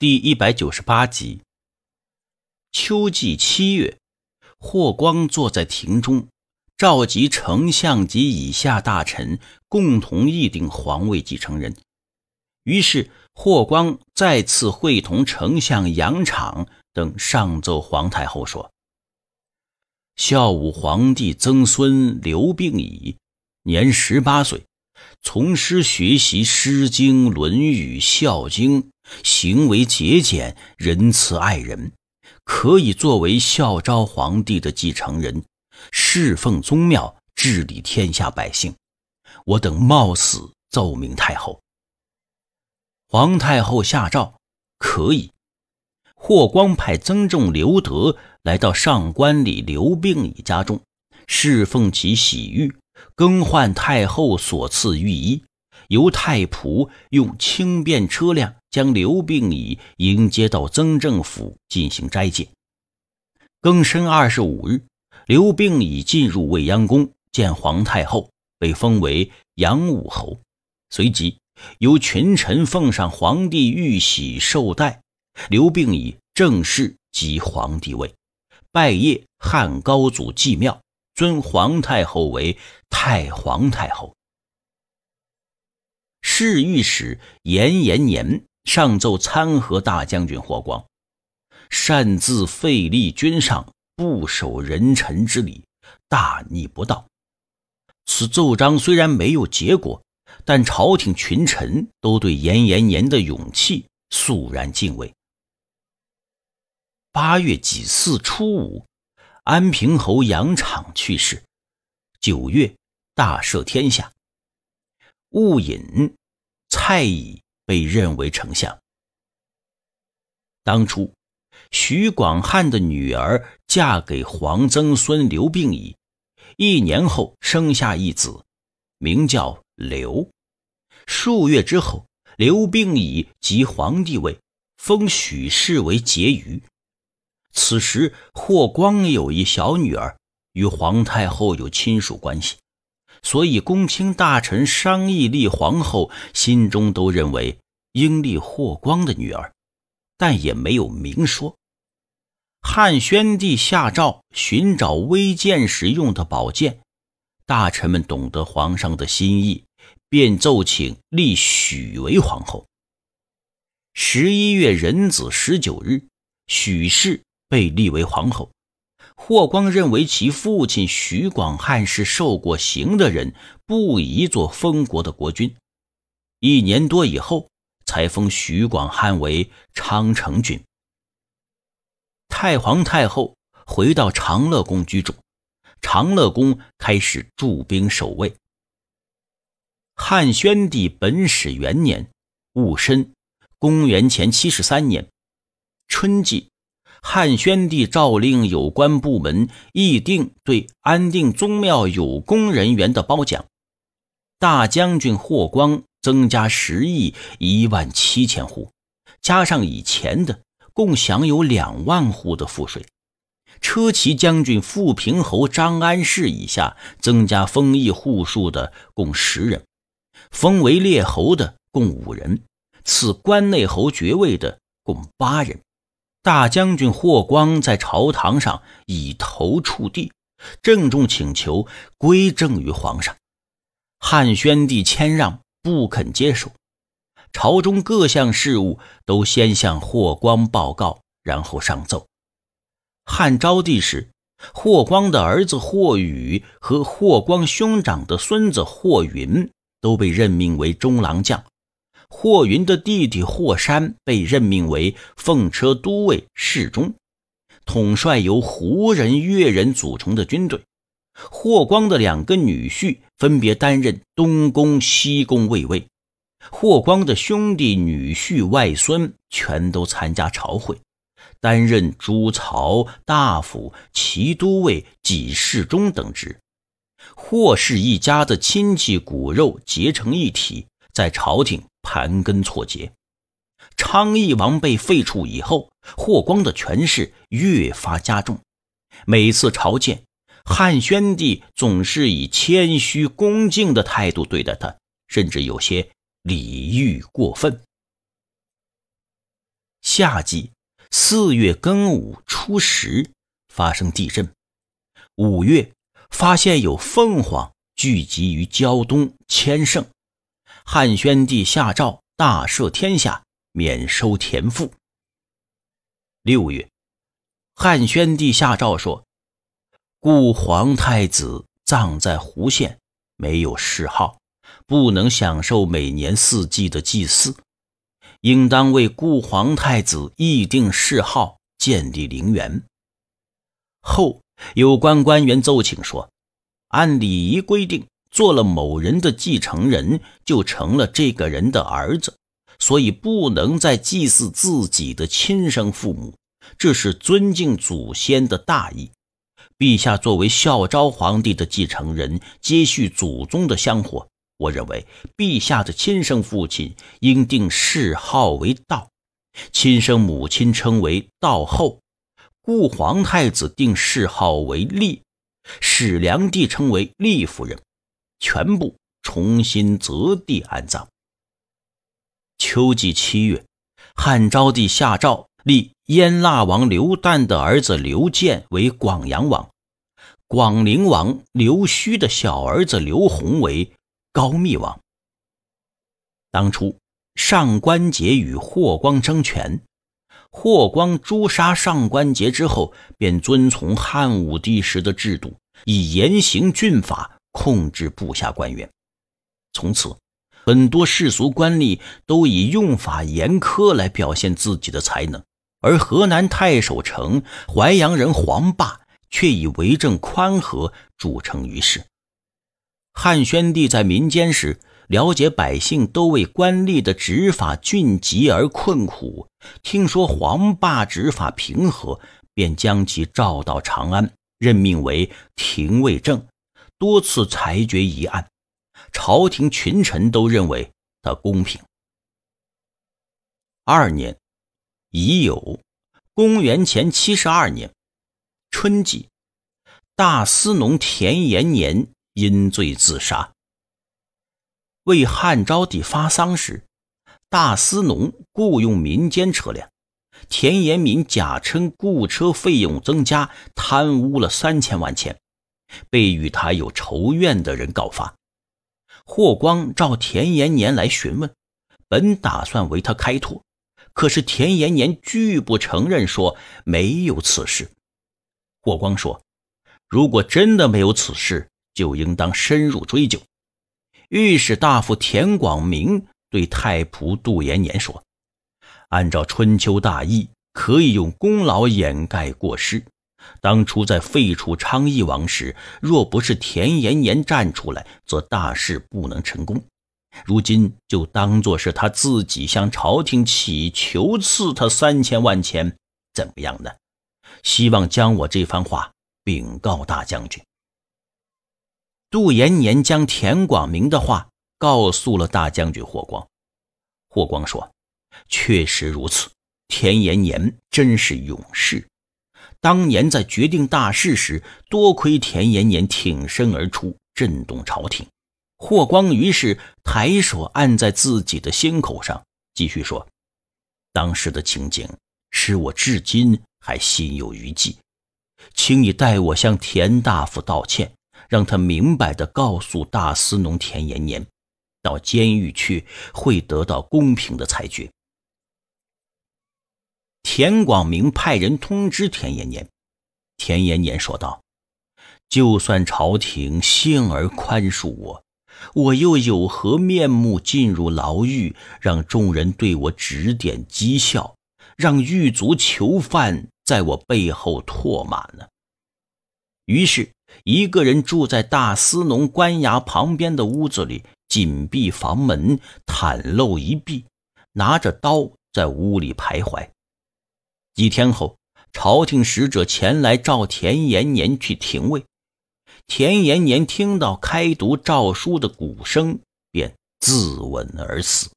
第一百九十八集。秋季七月，霍光坐在庭中，召集丞相及以下大臣共同议定皇位继承人。于是，霍光再次会同丞相杨敞等上奏皇太后说：“孝武皇帝曾孙刘病已，年十八岁，从师学习《诗经》《论语》《孝经》。”行为节俭，仁慈爱人，可以作为孝昭皇帝的继承人，侍奉宗庙，治理天下百姓。我等冒死奏明太后，皇太后下诏可以。霍光派曾仲、刘德来到上官里刘病已家中，侍奉其洗浴，更换太后所赐御衣，由太仆用轻便车辆。将刘病已迎接到曾政府进行斋戒。庚申二十五日，刘病已进入未央宫见皇太后，被封为阳武侯。随即由群臣奉上皇帝玉玺寿带，刘病已正式即皇帝位。拜谒汉高祖祭庙，尊皇太后为太皇太后。侍御史严延年。上奏参劾大将军霍光，擅自废立君上，不守人臣之礼，大逆不道。此奏章虽然没有结果，但朝廷群臣都对严颜颜的勇气肃然敬畏。八月己巳初五，安平侯杨敞去世。九月，大赦天下。戊寅，蔡乙。被认为丞相。当初，徐广汉的女儿嫁给皇曾孙刘病已，一年后生下一子，名叫刘。数月之后，刘病已即皇帝位，封许氏为婕妤。此时，霍光有一小女儿，与皇太后有亲属关系。所以，公卿大臣商议立皇后，心中都认为应立霍光的女儿，但也没有明说。汉宣帝下诏寻找微剑时用的宝剑，大臣们懂得皇上的心意，便奏请立许为皇后。十一月壬子十九日，许氏被立为皇后。霍光认为其父亲徐广汉是受过刑的人，不宜做封国的国君。一年多以后，才封徐广汉为昌城君。太皇太后回到长乐宫居住，长乐宫开始驻兵守卫。汉宣帝本始元年戊申，公元前七十三年春季。汉宣帝诏令有关部门议定对安定宗庙有功人员的褒奖，大将军霍光增加食邑一万七千户，加上以前的，共享有两万户的赋税。车骑将军富平侯张安世以下增加封邑户数的共十人，封为列侯的共五人，赐关内侯爵位的共八人。大将军霍光在朝堂上以头触地，郑重请求归政于皇上。汉宣帝谦让，不肯接受。朝中各项事务都先向霍光报告，然后上奏。汉昭帝时，霍光的儿子霍宇和霍光兄长的孙子霍云都被任命为中郎将。霍云的弟弟霍山被任命为奉车都尉、侍中，统帅由胡人、越人组成的军队。霍光的两个女婿分别担任东宫、西宫卫尉。霍光的兄弟、女婿、外孙全都参加朝会，担任诸曹大夫、骑都尉、几侍中等职。霍氏一家的亲戚骨肉结成一体，在朝廷。盘根错节。昌邑王被废黜以后，霍光的权势越发加重。每次朝见，汉宣帝总是以谦虚恭敬的态度对待他，甚至有些礼遇过分。夏季四月庚午初十发生地震，五月发现有凤凰聚集于胶东千盛，汉宣帝下诏大赦天下，免收田赋。六月，汉宣帝下诏说：“故皇太子葬在湖县，没有谥号，不能享受每年四季的祭祀，应当为故皇太子议定谥号，建立陵园。”后有关官员奏请说：“按礼仪规定。”做了某人的继承人，就成了这个人的儿子，所以不能再祭祀自己的亲生父母，这是尊敬祖先的大义。陛下作为孝昭皇帝的继承人，接续祖宗的香火，我认为陛下的亲生父亲应定谥号为道，亲生母亲称为道后，故皇太子定谥号为立，史良帝称为立夫人。全部重新择地安葬。秋季七月，汉昭帝下诏立燕腊王刘旦的儿子刘建为广阳王，广陵王刘胥的小儿子刘弘为高密王。当初，上官桀与霍光争权，霍光诛杀上官桀之后，便遵从汉武帝时的制度，以严刑峻法。控制部下官员，从此，很多世俗官吏都以用法严苛来表现自己的才能，而河南太守城淮阳人黄霸却以为政宽和著称于世。汉宣帝在民间时，了解百姓都为官吏的执法峻疾而困苦，听说黄霸执法平和，便将其召到长安，任命为廷尉正。多次裁决一案，朝廷群臣都认为他公平。二年，已有公元前七十二年春季，大司农田延年因罪自杀。为汉昭帝发丧时，大司农雇佣民间车辆，田延民假称雇车费用增加，贪污了三千万钱。被与他有仇怨的人告发，霍光照田延年来询问，本打算为他开脱，可是田延年拒不承认，说没有此事。霍光说：“如果真的没有此事，就应当深入追究。”御史大夫田广明对太仆杜延年说：“按照春秋大义，可以用功劳掩盖过失。”当初在废除昌邑王时，若不是田延年站出来，则大事不能成功。如今就当作是他自己向朝廷乞求赐他三千万钱，怎么样呢？希望将我这番话禀告大将军。杜延年将田广明的话告诉了大将军霍光。霍光说：“确实如此，田延年真是勇士。”当年在决定大事时，多亏田延年挺身而出，震动朝廷。霍光于是抬手按在自己的心口上，继续说：“当时的情景，使我至今还心有余悸。请你代我向田大夫道歉，让他明白地告诉大司农田延年，到监狱去会得到公平的裁决。”田广明派人通知田延年。田延年说道：“就算朝廷幸而宽恕我，我又有何面目进入牢狱，让众人对我指点讥笑，让狱卒囚犯在我背后唾骂呢？”于是，一个人住在大司农官衙旁边的屋子里，紧闭房门，袒露一臂，拿着刀在屋里徘徊。几天后，朝廷使者前来召田延年去廷尉。田延年听到开读诏书的鼓声，便自刎而死。